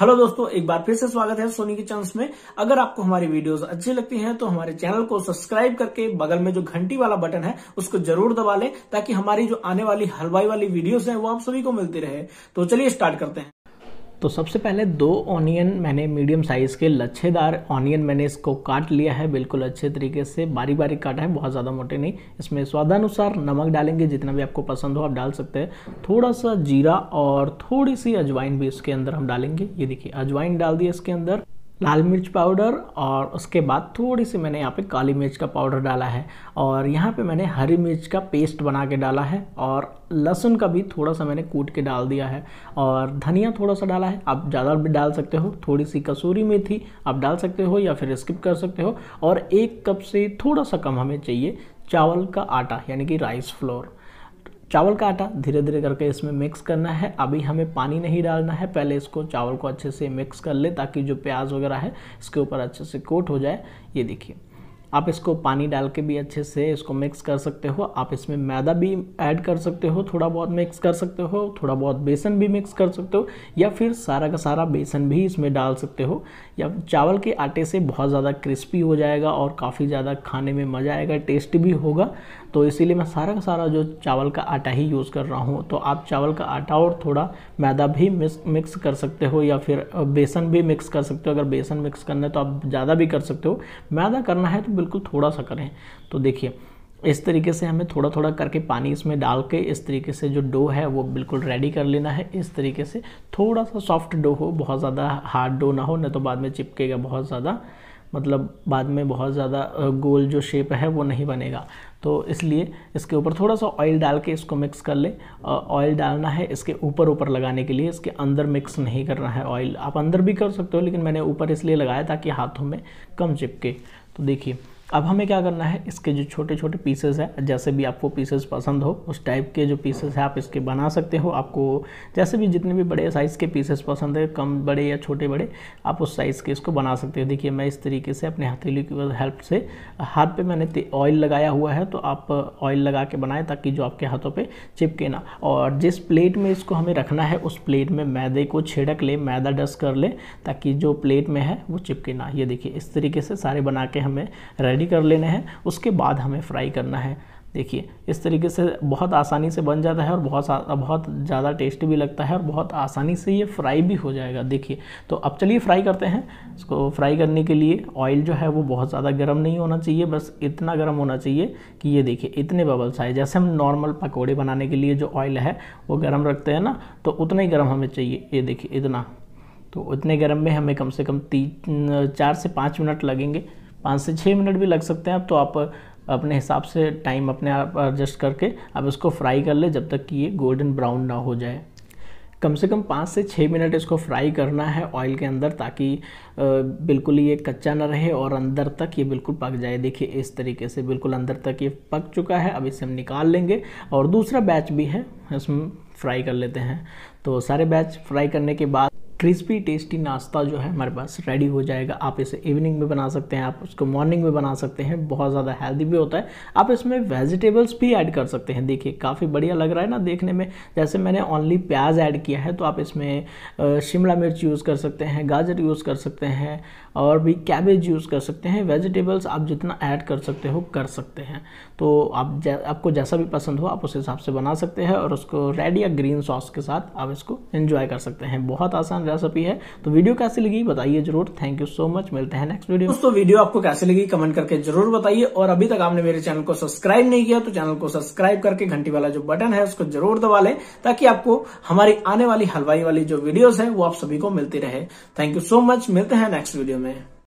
hello दोस्तों एक बार फिर से स्वागत है सोनी के चैनल में अगर आपको हमारी वीडियोस अच्छी लगती हैं तो हमारे चैनल को सब्सक्राइब करके बगल में जो घंटी वाला बटन है उसको जरूर दबा लें ताकि हमारी जो आने वाली हलवाई वाली वीडियोस हैं वो आप सभी को मिलती रहे तो चलिए स्टार्ट करते हैं तो सबसे पहले दो ऑनियन मैंने मीडियम साइज़ के लच्छेदार ऑनियन मैंने इसको काट लिया है बिल्कुल अच्छे तरीके से बारी बारी काटा है बहुत ज़्यादा मोटे नहीं इसमें स्वादानुसार नमक डालेंगे जितना भी आपको पसंद हो आप डाल सकते हैं थोड़ा सा जीरा और थोड़ी सी अजवाइन भी इसके अंदर हम डालेंगे ये देखिए अजवाइन डाल दिया इसके अंदर लाल मिर्च पाउडर और उसके बाद थोड़ी सी मैंने यहाँ पे काली मिर्च का पाउडर डाला है और यहाँ पे मैंने हरी मिर्च का पेस्ट बना के डाला है और लहसुन का भी थोड़ा सा मैंने कूट के डाल दिया है और धनिया थोड़ा सा डाला है आप ज़्यादा भी डाल सकते हो थोड़ी सी कसूरी मेथी आप डाल सकते हो या फिर स्किप कर सकते हो और एक कप से थोड़ा सा कम हमें चाहिए चावल का आटा यानी कि राइस फ्लोर चावल का आटा धीरे धीरे करके इसमें मिक्स करना है अभी हमें पानी नहीं डालना है पहले इसको चावल को अच्छे से मिक्स कर ले ताकि जो प्याज वगैरह है इसके ऊपर अच्छे से कोट हो जाए ये देखिए आप इसको पानी डाल के भी अच्छे से इसको मिक्स कर सकते हो आप इसमें मैदा भी ऐड कर सकते हो थोड़ा बहुत मिक्स कर सकते हो थोड़ा बहुत बेसन भी मिक्स कर सकते हो या फिर सारा का सारा बेसन भी इसमें डाल सकते हो या चावल के आटे से बहुत ज़्यादा क्रिस्पी हो जाएगा और काफ़ी ज़्यादा खाने में मज़ा आएगा टेस्ट भी होगा तो इसीलिए मैं सारा का सारा जो चावल का आटा ही यूज़ कर रहा हूँ तो आप चावल का आटा और थोड़ा मैदा भी मिक्स कर सकते हो या फिर बेसन भी मिक्स कर सकते हो अगर बेसन मिक्स करना है तो आप ज़्यादा भी कर सकते हो मैदा करना है तो बिल्कुल थोड़ा सा करें तो देखिए इस तरीके से हमें थोड़ा थोड़ा करके पानी इसमें डाल के इस तरीके से जो डो है वो बिल्कुल रेडी कर लेना है इस तरीके से थोड़ा सा सॉफ्ट डो हो बहुत ज़्यादा हार्ड डो ना हो न तो बाद में चिपकेगा बहुत ज़्यादा मतलब बाद में बहुत ज़्यादा गोल जो शेप है वो नहीं बनेगा तो इसलिए इसके ऊपर थोड़ा सा ऑयल डाल के इसको मिक्स कर ले ऑयल डालना है इसके ऊपर ऊपर लगाने के लिए इसके अंदर मिक्स नहीं करना है ऑयल आप अंदर भी कर सकते हो लेकिन मैंने ऊपर इसलिए लगाया ताकि हाथों में कम चिपके तो देखिए अब हमें क्या करना है इसके जो छोटे छोटे पीसेस हैं जैसे भी आपको पीसेस पसंद हो उस टाइप के जो पीसेस हैं आप इसके बना सकते हो आपको जैसे भी जितने भी बड़े साइज़ के पीसेस पसंद है कम बड़े या छोटे बड़े आप उस साइज़ के इसको बना सकते हो देखिए मैं इस तरीके से अपने हथेली की हेल्प से हाथ पे मैंने ऑयल लगाया हुआ है तो आप ऑयल लगा के बनाएँ ताकि जो आपके हाथों पर चिपके ना और जिस प्लेट में इसको हमें रखना है उस प्लेट में मैदे को छिड़क ले मैदा डस्ट कर ले ताकि जो प्लेट में है वो चिपके ना ये देखिए इस तरीके से सारे बना के हमें रेडी रेडी कर लेने हैं उसके बाद हमें फ्राई करना है देखिए इस तरीके से बहुत आसानी से बन जाता है और बहुत बहुत ज़्यादा टेस्ट भी लगता है और बहुत आसानी से ये फ्राई भी हो जाएगा देखिए तो अब चलिए फ्राई करते हैं इसको फ्राई करने के लिए ऑयल जो है वो बहुत ज़्यादा गर्म नहीं होना चाहिए बस इतना गर्म होना चाहिए कि ये देखिए इतने बबल्स आए जैसे हम नॉर्मल पकौड़े बनाने के लिए जो ऑयल है वो गर्म रखते हैं ना तो उतना ही गर्म हमें चाहिए ये देखिए इतना तो उतने गर्म में हमें कम से कम तीन चार से पाँच मिनट लगेंगे पाँच से छः मिनट भी लग सकते हैं अब तो आप अपने हिसाब से टाइम अपने आप एडजस्ट करके आप इसको फ्राई कर ले जब तक कि ये गोल्डन ब्राउन ना हो जाए कम से कम पाँच से छः मिनट इसको फ्राई करना है ऑयल के अंदर ताकि बिल्कुल ये कच्चा ना रहे और अंदर तक ये बिल्कुल पक जाए देखिए इस तरीके से बिल्कुल अंदर तक ये पक चुका है अब इसे हम निकाल लेंगे और दूसरा बैच भी है इसमें फ्राई कर लेते हैं तो सारे बैच फ्राई करने के बाद क्रिस्पी टेस्टी नाश्ता जो है हमारे पास रेडी हो जाएगा आप इसे इवनिंग में बना सकते हैं आप उसको मॉर्निंग में बना सकते हैं बहुत ज़्यादा हेल्दी भी होता है आप इसमें वेजिटेबल्स भी ऐड कर सकते हैं देखिए काफ़ी बढ़िया लग रहा है ना देखने में जैसे मैंने ओनली प्याज ऐड किया है तो आप इसमें शिमला मिर्च यूज़ कर सकते हैं गाजर यूज़ कर सकते हैं और भी कैबेज यूज़ कर सकते हैं वेजिटेबल्स आप जितना ऐड कर सकते हो कर सकते हैं तो आप आपको जैसा भी पसंद हो आप उस हिसाब से बना सकते हैं और उसको रेड या ग्रीन सॉस के साथ आप इसको इन्जॉय कर सकते हैं बहुत आसान रेसिपी है तो वीडियो कैसी लगी बताइए जरूर थैंक यू सो मच मिलते हैं नेक्स्ट वीडियो दोस्तों वीडियो आपको कैसी लगी कमेंट करके जरूर बताइए और अभी तक आपने मेरे चैनल को सब्सक्राइब नहीं किया तो चैनल को सब्सक्राइब करके घंटी वाला जो बटन है उसको जरूर दबा लें ताकि आपको हमारी आने वाली हलवाई वाली जो वीडियोज है वो आप सभी को मिलती रहे थैंक यू सो मच मिलते हैं नेक्स्ट वीडियो में